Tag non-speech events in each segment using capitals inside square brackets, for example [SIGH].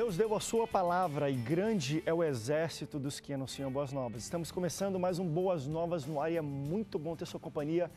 Deus deu a sua palavra e grande é o exército dos que anunciam boas novas. Estamos começando mais um Boas Novas no ar e é muito bom ter sua companhia,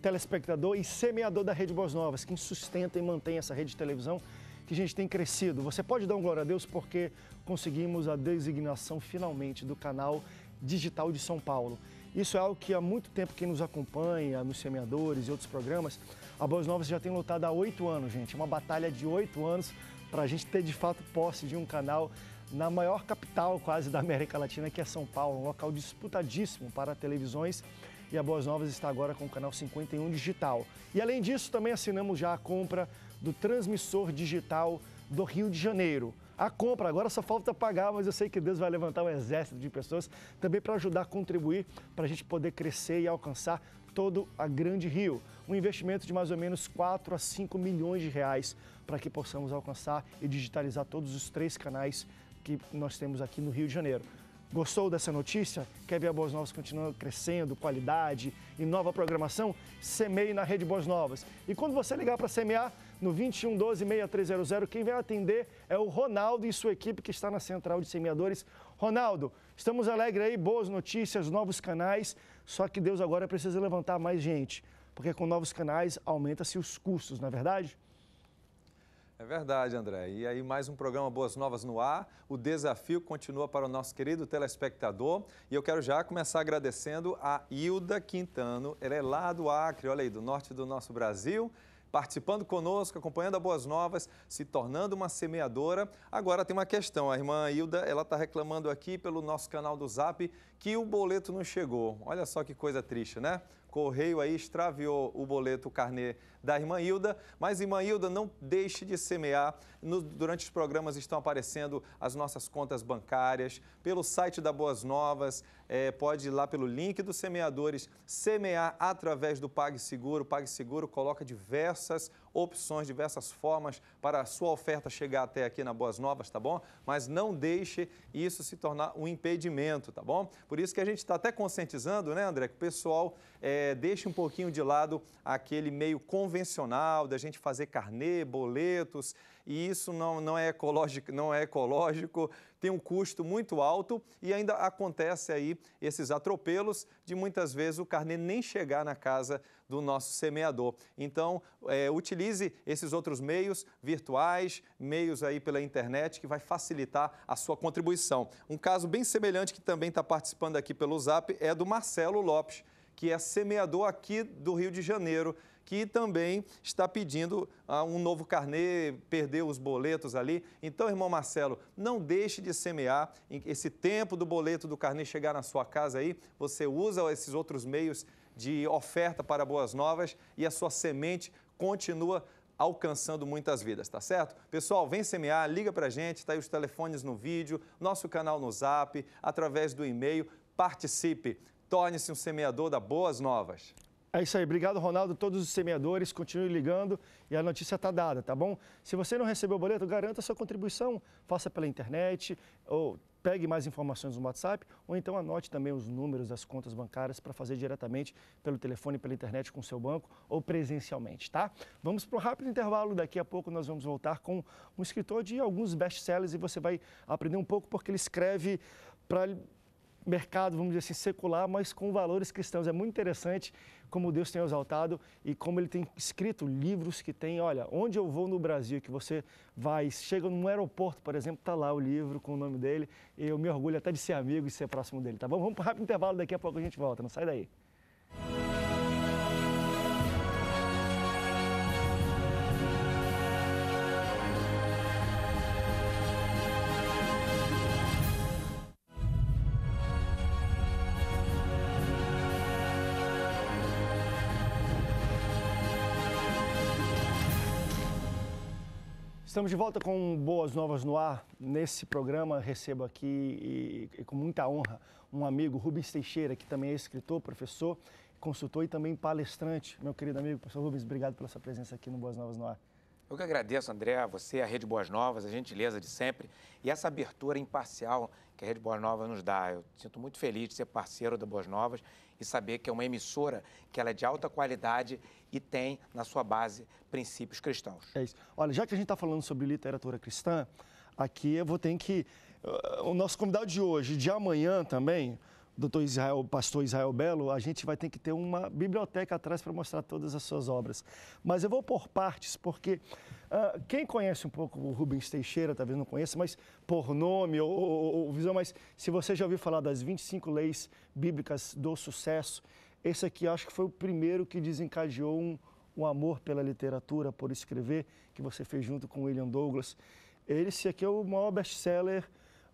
telespectador e semeador da Rede Boas Novas, quem sustenta e mantém essa rede de televisão que a gente tem crescido. Você pode dar um glória a Deus porque conseguimos a designação finalmente do canal digital de São Paulo. Isso é algo que há muito tempo quem nos acompanha, nos semeadores e outros programas, a Boas Novas já tem lutado há oito anos, gente. É uma batalha de oito anos para a gente ter de fato posse de um canal na maior capital quase da América Latina, que é São Paulo, um local disputadíssimo para televisões. E a Boas Novas está agora com o canal 51 digital. E além disso, também assinamos já a compra do transmissor digital do Rio de Janeiro. A compra agora só falta pagar, mas eu sei que Deus vai levantar um exército de pessoas também para ajudar a contribuir para a gente poder crescer e alcançar todo a Grande Rio um investimento de mais ou menos 4 a 5 milhões de reais para que possamos alcançar e digitalizar todos os três canais que nós temos aqui no Rio de Janeiro. Gostou dessa notícia? Quer ver a Boas Novas continuando crescendo, qualidade e nova programação? Semeie na Rede Boas Novas. E quando você ligar para semear, no 21 12 6300, quem vai atender é o Ronaldo e sua equipe que está na Central de Semeadores. Ronaldo, estamos alegres aí, boas notícias, novos canais, só que Deus agora precisa levantar mais gente. Porque com novos canais aumenta-se os custos, não é verdade? É verdade, André. E aí, mais um programa Boas Novas no Ar. O desafio continua para o nosso querido telespectador. E eu quero já começar agradecendo a Hilda Quintano. Ela é lá do Acre, olha aí, do norte do nosso Brasil participando conosco, acompanhando a Boas Novas, se tornando uma semeadora. Agora tem uma questão, a irmã Hilda, ela está reclamando aqui pelo nosso canal do Zap que o boleto não chegou. Olha só que coisa triste, né? Correio aí extraviou o boleto o carnê da irmã Hilda, mas irmã Hilda, não deixe de semear. No, durante os programas estão aparecendo as nossas contas bancárias, pelo site da Boas Novas, é, pode ir lá pelo link dos semeadores, semear através do PagSeguro. PagSeguro coloca diversas opções, diversas formas para a sua oferta chegar até aqui na Boas Novas, tá bom? Mas não deixe isso se tornar um impedimento, tá bom? Por isso que a gente está até conscientizando, né, André, que o pessoal é, deixe um pouquinho de lado aquele meio convencional da gente fazer carnê, boletos e isso não, não, é ecológico, não é ecológico, tem um custo muito alto e ainda acontece aí esses atropelos de muitas vezes o carnê nem chegar na casa do nosso semeador. Então, é, utilize esses outros meios virtuais, meios aí pela internet que vai facilitar a sua contribuição. Um caso bem semelhante que também está participando aqui pelo Zap é do Marcelo Lopes, que é semeador aqui do Rio de Janeiro que também está pedindo ah, um novo carnê, perdeu os boletos ali. Então, irmão Marcelo, não deixe de semear esse tempo do boleto do carnê chegar na sua casa aí. Você usa esses outros meios de oferta para boas novas e a sua semente continua alcançando muitas vidas, tá certo? Pessoal, vem semear, liga pra gente, tá aí os telefones no vídeo, nosso canal no Zap, através do e-mail, participe, torne-se um semeador da boas novas. É isso aí. Obrigado, Ronaldo. Todos os semeadores, continue ligando e a notícia está dada, tá bom? Se você não recebeu o boleto, garanta sua contribuição. Faça pela internet ou pegue mais informações no WhatsApp ou então anote também os números das contas bancárias para fazer diretamente pelo telefone, pela internet com o seu banco ou presencialmente, tá? Vamos para um rápido intervalo, daqui a pouco nós vamos voltar com um escritor de alguns best-sellers e você vai aprender um pouco porque ele escreve para mercado, vamos dizer assim, secular, mas com valores cristãos. É muito interessante como Deus tem exaltado e como ele tem escrito livros que tem, olha, onde eu vou no Brasil, que você vai, chega num aeroporto, por exemplo, tá lá o livro com o nome dele, e eu me orgulho até de ser amigo e ser próximo dele, tá bom? Vamos para um rápido intervalo, daqui a pouco a gente volta, não sai daí. Estamos de volta com Boas Novas no Ar. Nesse programa, recebo aqui, e, e com muita honra, um amigo, Rubens Teixeira, que também é escritor, professor, consultor e também palestrante. Meu querido amigo, professor Rubens, obrigado pela sua presença aqui no Boas Novas no Ar. Eu que agradeço, André, a você, a Rede Boas Novas, a gentileza de sempre e essa abertura imparcial que a Rede Boas Novas nos dá. Eu sinto muito feliz de ser parceiro da Boas Novas e saber que é uma emissora que ela é de alta qualidade e tem na sua base princípios cristãos. É isso. Olha, já que a gente está falando sobre literatura cristã, aqui eu vou ter que eh, o nosso convidado de hoje, de amanhã também, doutor Israel, pastor Israel Belo, a gente vai ter que ter uma biblioteca atrás para mostrar todas as suas obras. Mas eu vou por partes, porque uh, quem conhece um pouco o Rubens Teixeira, talvez não conheça, mas por nome ou, ou, ou visão, mas se você já ouviu falar das 25 leis bíblicas do sucesso, esse aqui acho que foi o primeiro que desencadeou um, um amor pela literatura, por escrever, que você fez junto com William Douglas. Esse aqui é o maior best-seller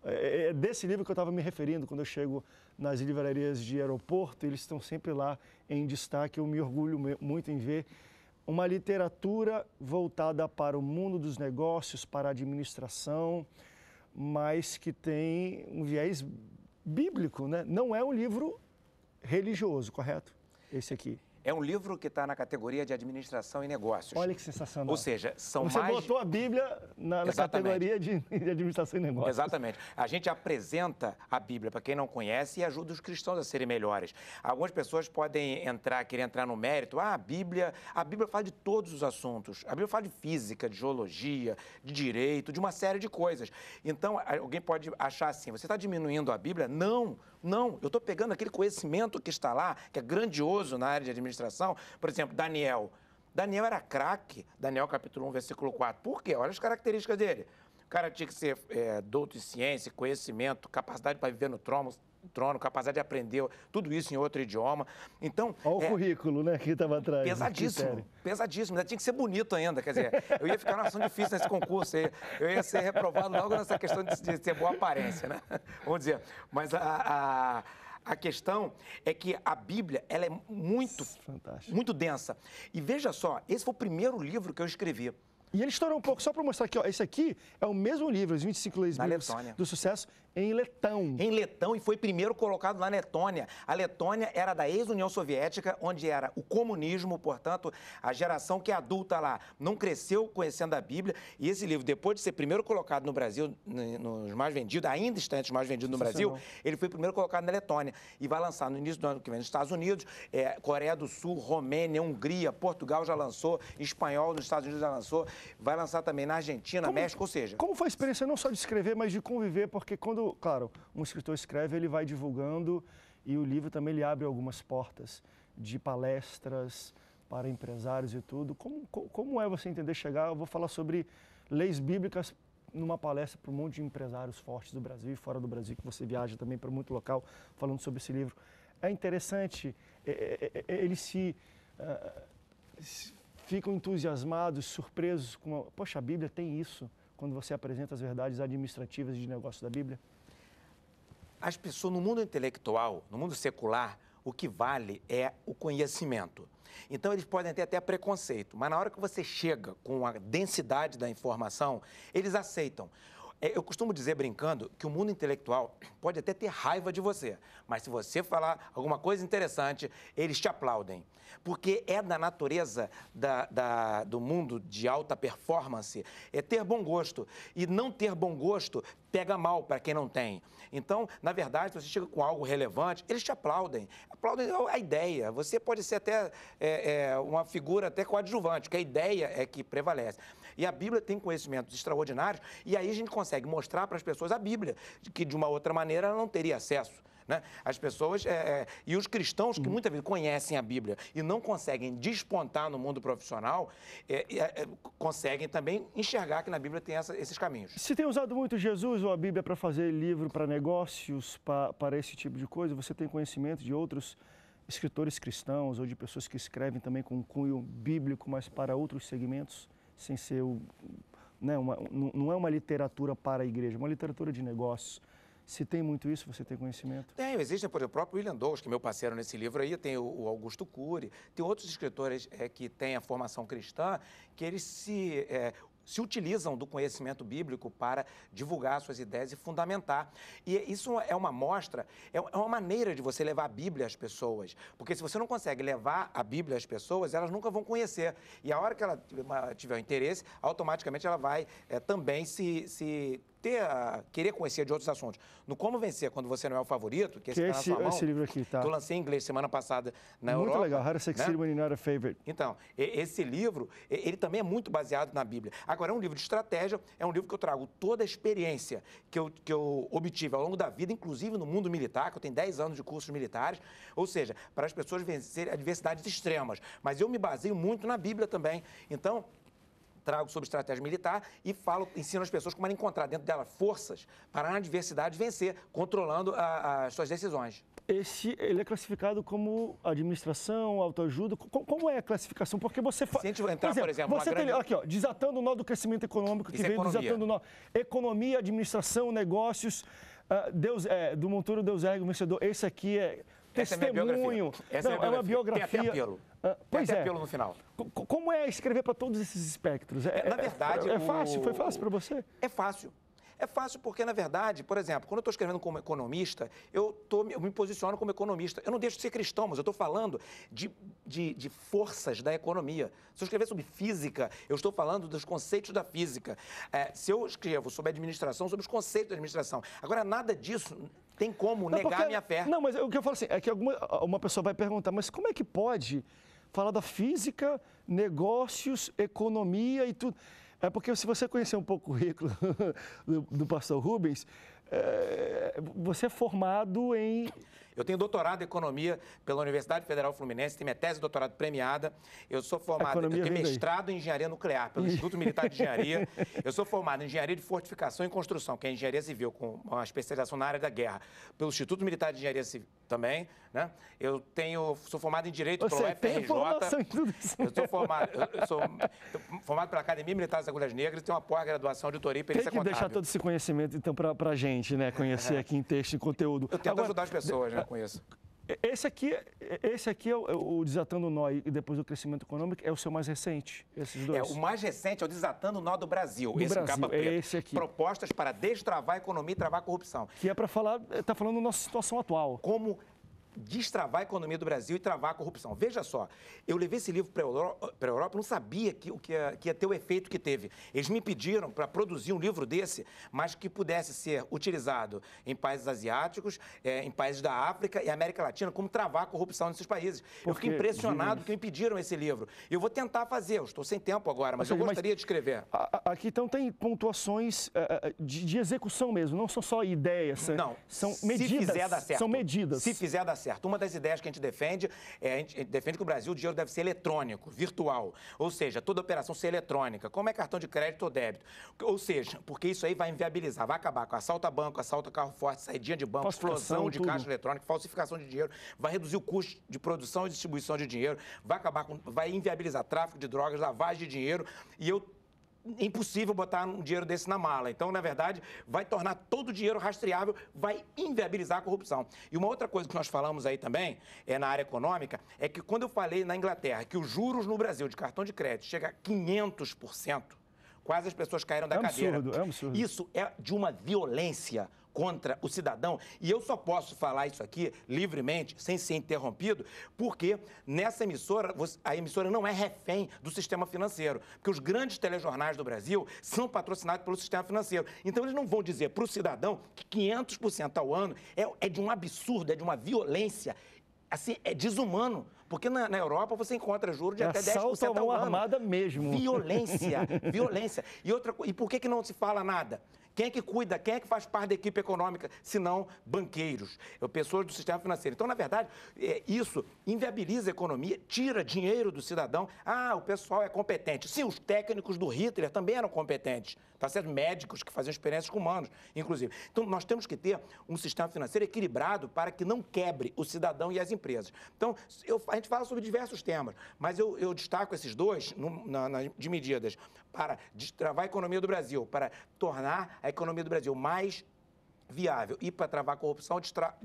é, é, é desse livro que eu estava me referindo quando eu chego nas livrarias de aeroporto, eles estão sempre lá em destaque. Eu me orgulho muito em ver uma literatura voltada para o mundo dos negócios, para a administração, mas que tem um viés bíblico, né? Não é um livro religioso, correto? Esse aqui. É um livro que está na categoria de administração e negócios. Olha que sensacional. Ou seja, são Você mais... Você botou a Bíblia na, categoria de, de, administração e negócios. Exatamente. A gente apresenta a Bíblia para quem não conhece e ajuda os cristãos a serem melhores. Algumas pessoas podem entrar, querer entrar no mérito. Ah, a Bíblia, a Bíblia fala de todos os assuntos. A Bíblia fala de física, de geologia, de direito, de uma série de coisas. Então, alguém pode achar assim, você está diminuindo a Bíblia? Não! Não, eu estou pegando aquele conhecimento que está lá, que é grandioso na área de administração. Por exemplo, Daniel. Daniel era craque, Daniel capítulo 1, versículo 4. Por quê? Olha as características dele. O cara tinha que ser é, douto em ciência, conhecimento, capacidade para viver no trono, trono, capacidade de aprender tudo isso em outro idioma. Então. Olha é, o currículo, né? Que estava atrás. Né, pesadíssimo, pesadíssimo. Ainda tinha que ser bonito ainda. Quer dizer, eu ia ficar numa ação difícil nesse concurso. Eu ia ser reprovado logo nessa questão de, de ter boa aparência, né? [LAUGHS] Vamos dizer. Mas a, a a questão é que a Bíblia ela é muito, Fantástico. muito densa. E veja só, esse foi o primeiro livro que eu escrevi. E ele estourou um pouco, só para mostrar aqui, ó, esse aqui é o mesmo livro, Os 25 Leis do Sucesso, em Letão. Em Letão e foi primeiro colocado na Letônia. A Letônia era da ex-União Soviética, onde era o comunismo, portanto, a geração que é adulta lá não cresceu conhecendo a Bíblia. E esse livro, depois de ser primeiro colocado no Brasil, nos mais vendidos, ainda está entre os mais vendidos no Brasil, ele foi primeiro colocado na Letônia e vai lançar no início do ano que vem nos Estados Unidos, é, Coreia do Sul, Romênia, Hungria, Portugal já lançou, espanhol nos Estados Unidos já lançou, vai lançar também na Argentina, como, México, ou seja. Como foi a experiência não só de escrever, mas de conviver? Porque quando claro, um escritor escreve, ele vai divulgando e o livro também ele abre algumas portas de palestras para empresários e tudo. Como, como é você entender chegar? Eu vou falar sobre leis bíblicas numa palestra para um monte de empresários fortes do Brasil e fora do Brasil, que você viaja também para muito local falando sobre esse livro. É interessante, é, é, é, eles se, uh, ficam entusiasmados, surpresos com, poxa, a Bíblia tem isso, quando você apresenta as verdades administrativas de negócio da Bíblia as pessoas, no mundo intelectual, no mundo secular, o que vale é o conhecimento. Então, eles podem ter até preconceito, mas na hora que você chega com a densidade da informação, eles aceitam. É, eu costumo dizer brincando que o mundo intelectual [CLEARS THROAT] pode até ter raiva de você, mas se você falar alguma coisa interessante, eles te aplaudem. Porque é da natureza da, da, do mundo de alta performance é ter bom gosto. E não ter bom gosto pega mal para quem não tem. Então, na verdade, se você chega com algo relevante, eles te aplaudem. Aplaudem a ideia. Você pode ser até é, é, uma figura até coadjuvante, que a ideia é que prevalece. E a Bíblia tem conhecimentos extraordinários, e aí a gente consegue mostrar para as pessoas a Bíblia, que de uma outra maneira ela não teria acesso. Né? As pessoas é, é, e os cristãos que uhum. muitas vezes conhecem a Bíblia e não conseguem despontar no mundo profissional, é, é, é, conseguem também enxergar que na Bíblia tem essa, esses caminhos. Se tem usado muito Jesus ou a Bíblia para fazer livro para negócios, para esse tipo de coisa, você tem conhecimento de outros escritores cristãos ou de pessoas que escrevem também com cunho bíblico, mas para outros segmentos? sem ser o, né, uma, não é uma literatura para a igreja, é uma literatura de negócios. Se tem muito isso, você tem conhecimento? Tem, existe, por exemplo, o próprio William Douglas, que é meu parceiro nesse livro aí, tem o, Augusto Cury, tem outros escritores é, que têm a formação cristã, que eles se é, se utilizam do conhecimento bíblico para divulgar suas ideias e fundamentar. E isso é uma mostra, é, é uma maneira de você levar a Bíblia às pessoas. Porque se você não consegue levar a Bíblia às pessoas, elas nunca vão conhecer. E a hora que ela tiver o interesse, automaticamente ela vai é, também se, se ter a, querer conhecer de outros assuntos. No Como Vencer Quando Você Não É o Favorito, que, esse, que tá esse, mão, esse livro aqui, tá? Que eu lancei em inglês semana passada na muito Europa. Muito legal, How to Succeed né? When You're Not a Favorite. Então, esse livro, ele também é muito baseado na Bíblia. Agora, é um livro de estratégia, é um livro que eu trago toda a experiência que eu, que eu obtive ao longo da vida, inclusive no mundo militar, que eu tenho 10 anos de cursos militares, ou seja, para as pessoas vencerem adversidades extremas. Mas eu me baseio muito na Bíblia também. Então, trago sobre estratégia militar e falo, ensino as pessoas como encontrar dentro dela forças para na adversidade vencer, controlando a, as suas decisões. Esse, ele é classificado como administração, autoajuda. Como, como é a classificação? Porque você faz. Se a gente entrar, por exemplo, por exemplo você tem, aqui, ó, desatando o nó do crescimento econômico que Isso é vem é desatando o nó. Economia, administração, negócios. Uh, Deus, é, do Monturo Deus é o vencedor. Esse aqui é testemunho. Essa é, é, é uma biografia. Tem até pelo. Ah, pois até é. no final. Como é escrever para todos esses espectros? É, na é, verdade. É, fácil? Foi fácil para você? É fácil. É fácil porque, na verdade, por exemplo, quando eu estou escrevendo como economista, eu, tô, eu me posiciono como economista. Eu não deixo de ser cristão, mas eu estou falando de, de, de, forças da economia. Se eu escrever sobre física, eu estou falando dos conceitos da física. É, se eu escrevo sobre administração, sobre os conceitos da administração. Agora, nada disso tem como não, negar porque... a minha fé. Não, mas o que eu falo assim, é que alguma, uma pessoa vai perguntar, mas como é que pode falar da física, negócios, economia e tudo? É porque se você conhecer um pouco o currículo [LAUGHS] do, do pastor Rubens, é, você é formado em eu tenho doutorado em economia pela Universidade Federal Fluminense, tenho minha tese de doutorado premiada. Eu sou formado, eu tenho mestrado aí. em engenharia nuclear pelo Instituto Militar de Engenharia. eu sou formado em engenharia de fortificação e construção, que é engenharia civil, com uma especialização na área da guerra, pelo Instituto Militar de Engenharia Civil também, né? Eu tenho, sou formado em direito Você pelo tem FRJ. Formação em tudo isso. Eu sou formado, eu sou formado pela Academia Militar das Agulhas Negras, tenho uma pós-graduação de auditoria e perícia Tem que contábil. deixar todo esse conhecimento então para a gente, né? Conhecer é. aqui em texto e conteúdo. Eu tento Agora, ajudar as pessoas, né? isso Esse aqui, esse aqui é o, é o Desatando o Nó e depois do crescimento econômico, é o seu mais recente, esses dois? É, o mais recente é o Desatando o Nó do Brasil. Do esse Brasil, é esse aqui. Propostas para destravar a economia e travar a corrupção. Que é para falar, está falando da nossa situação atual. Como destravar a economia do Brasil e travar a corrupção. Veja só, eu levei esse livro para a Europa, não sabia que, que, ia, que ia ter o efeito que teve. Eles me pediram para produzir um livro desse, mas que pudesse ser utilizado em países asiáticos, é, em países da África e América Latina, como travar a corrupção nesses países. eu fiquei impressionado que me pediram esse livro. Eu vou tentar fazer, eu estou sem tempo agora, mas, mas eu gostaria mas, de escrever. aqui então tem pontuações é, é, de, de, execução mesmo, não são só ideias. Não, são medidas. Se fizer dar certo. São medidas. Se fizer dar certo certo. Uma das ideias que a gente defende é a gente defende que o Brasil o dinheiro deve ser eletrônico, virtual. Ou seja, toda operação ser eletrônica, como é cartão de crédito ou débito. Ou seja, porque isso aí vai inviabilizar, vai acabar com assalto a banco, assalto a carro forte, saída de banco, explosão de tudo. caixa eletrônica, falsificação de dinheiro, vai reduzir o custo de produção e distribuição de dinheiro, vai acabar com, vai inviabilizar tráfico de drogas, lavagem de dinheiro. E eu impossível botar um dinheiro desse na mala. Então, na verdade, vai tornar todo o dinheiro rastreável, vai inviabilizar a corrupção. E uma outra coisa que nós falamos aí também, é na área econômica, é que quando eu falei na Inglaterra que os juros no Brasil de cartão de crédito chega a 500%, quase as pessoas caíram da é absurdo, cadeira. É absurdo. Isso é de uma violência contra o cidadão. E eu só posso falar isso aqui livremente, sem ser interrompido, porque nessa emissora, a emissora não é refém do sistema financeiro. Porque os grandes telejornais do Brasil são patrocinados pelo sistema financeiro. Então, eles não vão dizer para o cidadão que 500% ao ano é, é de um absurdo, é de uma violência assim, é desumano. Porque na, na Europa você encontra juros de é até 10% Assalto ao ano. armada mesmo. Violência, [LAUGHS] violência. E, outra, e por que, que não se fala nada? Quem é que cuida? Quem é que faz parte da equipe econômica? Se não banqueiros, é, pessoas do sistema financeiro. Então, na verdade, é, isso inviabiliza a economia, tira dinheiro do cidadão. Ah, o pessoal é competente. Sim, os técnicos do Hitler também eram competentes. Tá certo? Médicos que faziam experiências com humanos, inclusive. Então, nós temos que ter um sistema financeiro equilibrado para que não quebre o cidadão e as empresas. Então, eu, a gente fala sobre diversos temas, mas eu, eu destaco esses dois no, na, na, de medidas para destravar a economia do Brasil, para tornar a economia do Brasil mais viável e para travar a corrupção, destaco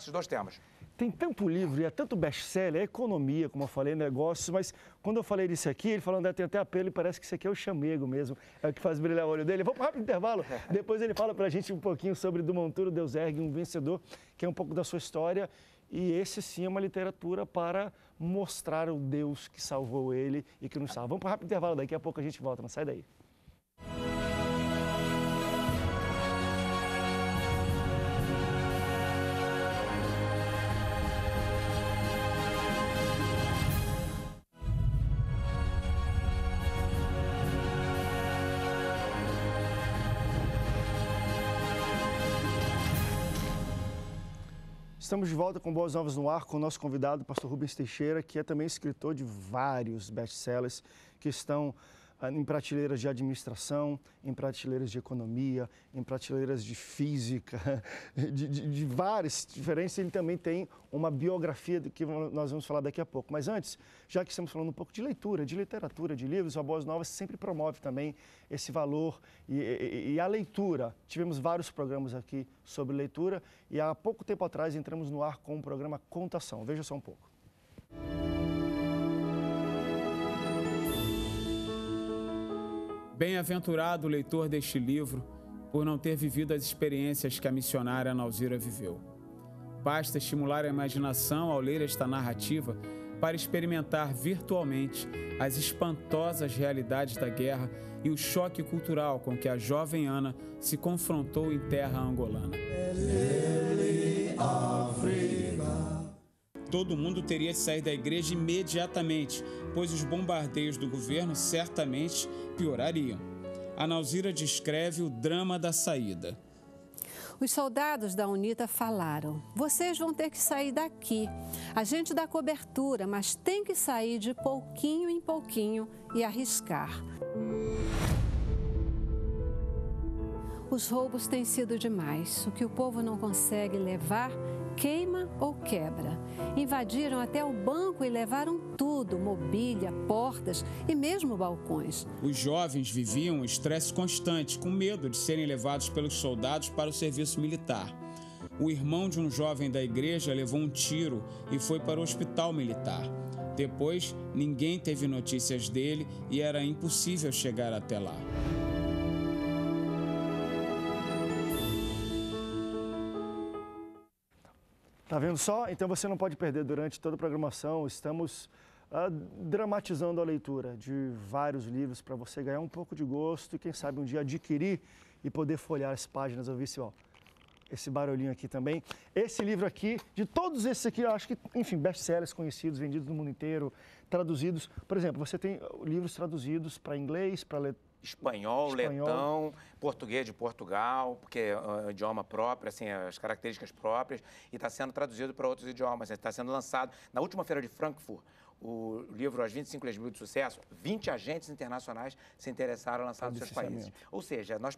esses dois temas. Tem tanto livro e é tanto best-seller, é economia, como eu falei, negócios, mas quando eu falei disso aqui, ele falando, tem até apelo, parece que isso aqui é o chamego mesmo, é o que faz brilhar o olho dele. Vamos para um rápido intervalo, [LAUGHS] depois ele fala para a gente um pouquinho sobre do Monturo Deus Ergue, um vencedor, que é um pouco da sua história e esse sim é uma literatura para mostrar o Deus que salvou ele e que nos salva. Vamos para um rápido intervalo, daqui a pouco a gente volta, Mas sai daí. Estamos de volta com Boas Novas no Ar com o nosso convidado, o pastor Rubens Teixeira, que é também escritor de vários best-sellers que estão ah, em prateleiras de administração, em prateleiras de economia, em prateleiras de física, [LAUGHS] de, de, de várias diferenças. Ele também tem uma biografia que nós vamos falar daqui a pouco. Mas antes, já que estamos falando um pouco de leitura, de literatura, de livros, a Boas Novas sempre promove também esse valor e, e, e a leitura. Tivemos vários programas aqui sobre leitura e há pouco tempo atrás entramos no ar com o programa Contação. Veja só um pouco. Bem-aventurado o leitor deste livro por não ter vivido as experiências que a missionária Nauzira viveu. Basta estimular a imaginação ao ler esta narrativa para experimentar virtualmente as espantosas realidades da guerra e o choque cultural com que a jovem Ana se confrontou em terra angolana. Lily, Todo mundo teria de sair da igreja imediatamente, pois os bombardeios do governo certamente piorariam. A Nauzira descreve o drama da saída. Os soldados da UNITA falaram: vocês vão ter que sair daqui. A gente dá cobertura, mas tem que sair de pouquinho em pouquinho e arriscar. Os roubos têm sido demais. O que o povo não consegue levar, queima ou quebra. Invadiram até o banco e levaram tudo: mobília, portas e mesmo balcões. Os jovens viviam um estresse constante, com medo de serem levados pelos soldados para o serviço militar. O irmão de um jovem da igreja levou um tiro e foi para o hospital militar. Depois, ninguém teve notícias dele e era impossível chegar até lá. Tá vendo só? Então você não pode perder durante toda a programação. Estamos uh, dramatizando a leitura de vários livros para você ganhar um pouco de gosto e quem sabe um dia adquirir e poder folhear as páginas. Eu vi esse, ó, esse barulhinho aqui também. Esse livro aqui, de todos esses aqui, eu acho que, enfim, best-sellers conhecidos, vendidos no mundo inteiro, traduzidos. Por exemplo, você tem livros traduzidos para inglês, para le... espanhol, espanhol, letão, português de Portugal, porque é ah, um idioma próprio, assim, as características próprias, e está sendo traduzido para outros idiomas. Está né? sendo lançado na última feira de Frankfurt. O livro As 25 Leis Mil de Sucesso, 20 agentes internacionais se interessaram em lançar nos seus países. Ou seja, nós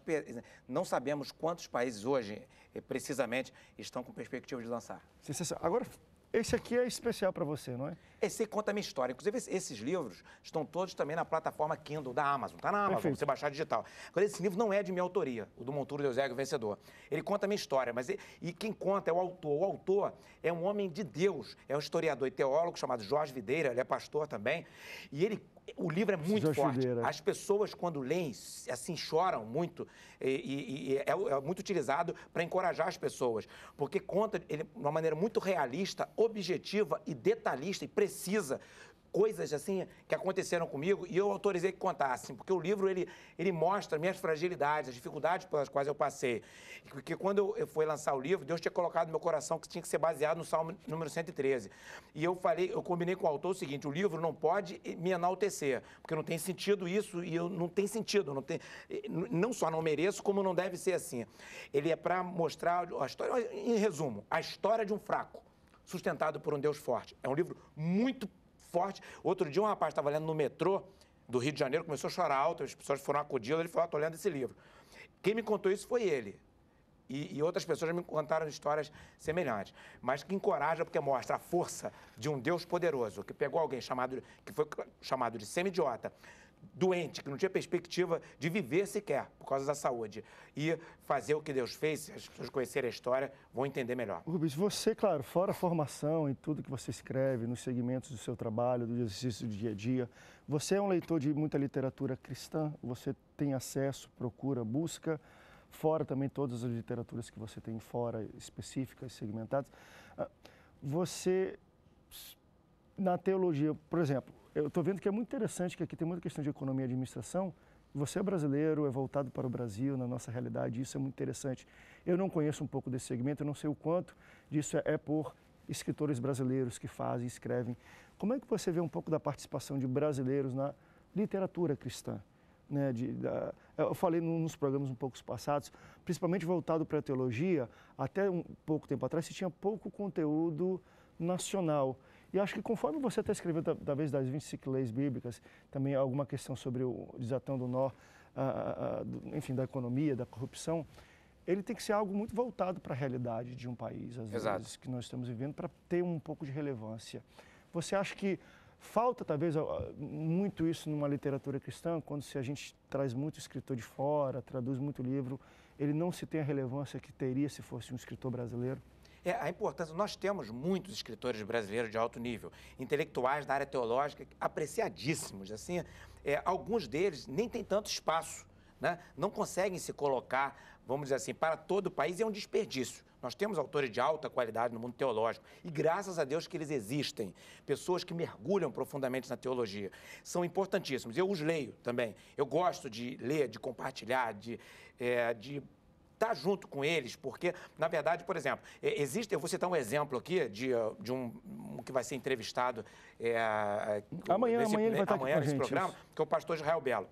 não sabemos quantos países hoje, eh, precisamente, estão com perspectiva de lançar. Agora, esse aqui é especial para você, não é? Esse conta a minha história. Inclusive, esses livros estão todos também na plataforma Kindle da Amazon. Está na Amazon, Perfeito. você baixar digital. Agora, esse livro não é de minha autoria, o do Monturo Deus Ego é Vencedor. Ele conta a minha história, mas ele, e quem conta é o autor. O autor é um homem de Deus, é um historiador e teólogo chamado Jorge Videira, ele é pastor também. E ele o livro é muito forte. As pessoas, quando leem, assim, choram muito e, e, e é, é, muito utilizado para encorajar as pessoas, porque conta ele, de uma maneira muito realista, objetiva e detalhista e precisa coisas assim que aconteceram comigo e eu autorizei que contassem, porque o livro ele, ele mostra minhas fragilidades, as dificuldades pelas quais eu passei. Porque quando eu, fui lançar o livro, Deus tinha colocado no meu coração que tinha que ser baseado no Salmo número 113. E eu falei, eu combinei com o autor o seguinte: o livro não pode me enaltecer, porque não tem sentido isso e eu não tem sentido, não tem não só não mereço como não deve ser assim. Ele é para mostrar a história, em resumo, a história de um fraco sustentado por um Deus forte. É um livro muito forte. Outro dia, um rapaz estava lendo no metrô do Rio de Janeiro, começou a chorar alto, as pessoas foram acudi-lo, ele falou, estou ah, lendo esse livro. Quem me contou isso foi ele. E, e, outras pessoas me contaram histórias semelhantes, mas que encoraja porque mostra a força de um Deus poderoso que pegou alguém chamado que foi chamado de semidiota, doente, que não tinha perspectiva de viver sequer por causa da saúde. E fazer o que Deus fez, as pessoas conhecerem a história vão entender melhor. Rubens, você, claro, fora a formação e tudo que você escreve, nos segmentos do seu trabalho, do exercício do dia a dia, você é um leitor de muita literatura cristã, você tem acesso, procura, busca fora também todas as literaturas que você tem fora, específicas, segmentadas. Ah, você, na teologia, por exemplo, eu estou vendo que é muito interessante que aqui tem muita questão de economia e administração. Você é brasileiro, é voltado para o Brasil, na nossa realidade, isso é muito interessante. Eu não conheço um pouco desse segmento, eu não sei o quanto disso é, por escritores brasileiros que fazem, escrevem. Como é que você vê um pouco da participação de brasileiros na literatura cristã? Né, de, da, eu falei nos programas um pouco passados, principalmente voltado para a teologia, até um pouco tempo atrás se tinha pouco conteúdo nacional. E acho que conforme você até escreveu, talvez, das 25 leis bíblicas, também alguma questão sobre o desatando o nó, a, a, do, enfim, da economia, da corrupção, ele tem que ser algo muito voltado para a realidade de um país, às Exato. vezes, que nós estamos vivendo, para ter um pouco de relevância. Você acha que falta, talvez, muito isso numa literatura cristã, quando se a gente traz muito escritor de fora, traduz muito livro, ele não se tem a relevância que teria se fosse um escritor brasileiro? é a importância. Nós temos muitos escritores brasileiros de alto nível, intelectuais da área teológica, apreciadíssimos. Assim, é, alguns deles nem têm tanto espaço, né? não conseguem se colocar, vamos dizer assim, para todo o país é um desperdício. Nós temos autores de alta qualidade no mundo teológico e graças a Deus que eles existem. Pessoas que mergulham profundamente na teologia. São importantíssimos. Eu os leio também. Eu gosto de ler, de compartilhar, de, é, de está junto com eles, porque, na verdade, por exemplo, existe, eu vou citar um exemplo aqui de, ah, de um, um que vai ser entrevistado é, é amanhã, nesse, amanhã ele vai estar amanhã aqui nesse gente, programa, isso. que é o pastor Israel Belo.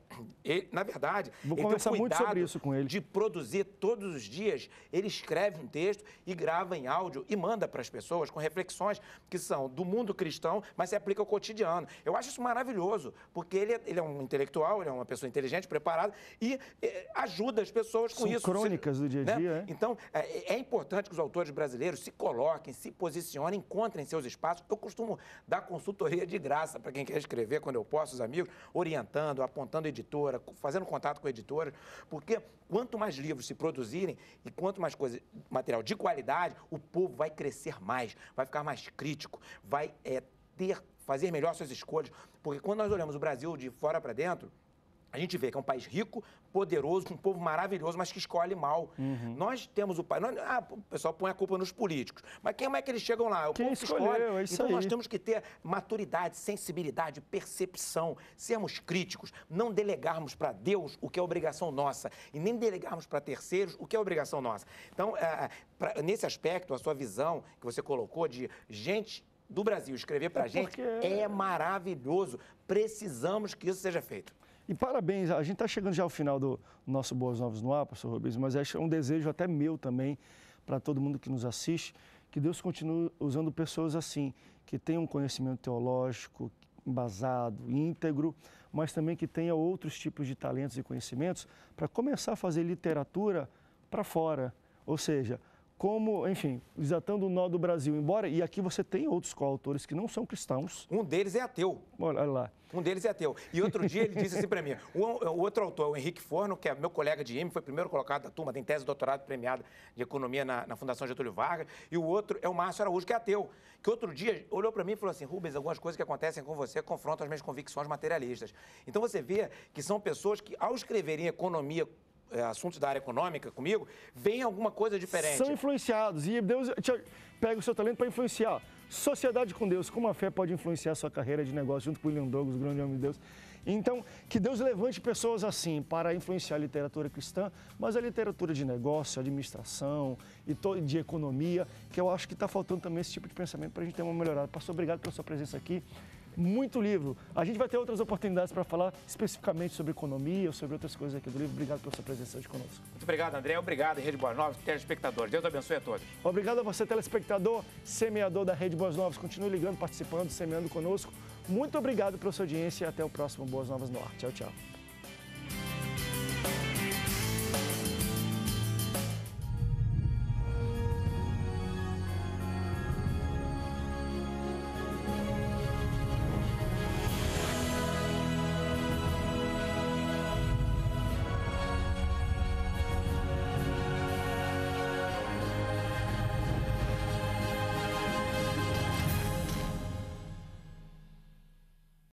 na verdade, vou ele conversar tem muito sobre isso com ele. de produzir todos os dias, ele escreve um texto e grava em áudio e manda para as pessoas com reflexões que são do mundo cristão, mas se aplica ao cotidiano. Eu acho isso maravilhoso, porque ele é, ele é um intelectual, ele é uma pessoa inteligente, preparada e é, ajuda as pessoas com são isso. crônicas do dia a né? dia. É? Então, é, é, importante que os autores brasileiros se coloquem, se posicionem, encontrem seus espaços. Eu costumo dar consultoria de graça para quem quer escrever, quando eu posso, os amigos, orientando, apontando editora, fazendo contato com editora, porque quanto mais livros se produzirem e quanto mais coisa, material de qualidade, o povo vai crescer mais, vai ficar mais crítico, vai é, ter, fazer melhor suas escolhas. Porque quando nós olhamos o Brasil de fora para dentro, a gente vê que é um país rico, poderoso, com um povo maravilhoso, mas que escolhe mal. Uhum. Nós temos o país. ah, o pessoal põe a culpa nos políticos. Mas quem é que eles chegam lá? O quem povo escolheu, escolhe. É então aí. nós temos que ter maturidade, sensibilidade, percepção, sermos críticos, não delegarmos para Deus o que é obrigação nossa e nem delegarmos para terceiros o que é obrigação nossa. Então, é, é, pra, nesse aspecto, a sua visão que você colocou de gente do Brasil escrever para a é gente porque... é maravilhoso. Precisamos que isso seja feito. E parabéns, a gente está chegando já ao final do nosso Boas Novas no Ar, Professor Rubens, mas é um desejo até meu também, para todo mundo que nos assiste, que Deus continue usando pessoas assim, que tenham um conhecimento teológico, embasado, íntegro, mas também que tenha outros tipos de talentos e conhecimentos para começar a fazer literatura para fora, ou seja, como, enfim, desatando o nó do Brasil. Embora, e aqui você tem outros coautores que não são cristãos. Um deles é ateu. Olha lá. Um deles é ateu. E outro dia ele disse assim para mim, o, o, outro autor, o Henrique Forno, que é meu colega de M, foi primeiro colocado da turma, tem tese de doutorado premiada de economia na, na Fundação Getúlio Vargas, e o outro é o Márcio Araújo, que é ateu, que outro dia olhou para mim e falou assim, Rubens, algumas coisas que acontecem com você confrontam as minhas convicções materialistas. Então você vê que são pessoas que, ao escreverem economia é, assuntos da área econômica comigo, vem alguma coisa diferente. São influenciados e Deus pega o seu talento para influenciar. Sociedade com Deus, como a fé pode influenciar a sua carreira de negócio junto com o William Douglas, o grande homem de Deus. Então, que Deus levante pessoas assim para influenciar a literatura cristã, mas a literatura de negócio, administração e de economia, que eu acho que está faltando também esse tipo de pensamento para a gente ter uma melhorada. Pastor, obrigado pela sua presença aqui muito livro. A gente vai ter outras oportunidades para falar especificamente sobre economia ou sobre outras coisas aqui do livro. Obrigado pela sua presença hoje conosco. Muito obrigado, André. Obrigado, Rede Boas Novas, telespectadores. Deus abençoe a todos. Obrigado a você, telespectador, semeador da Rede Boas Novas. Continue ligando, participando, semeando conosco. Muito obrigado pela sua audiência e até o próximo Boas Novas no Ar. Tchau, tchau.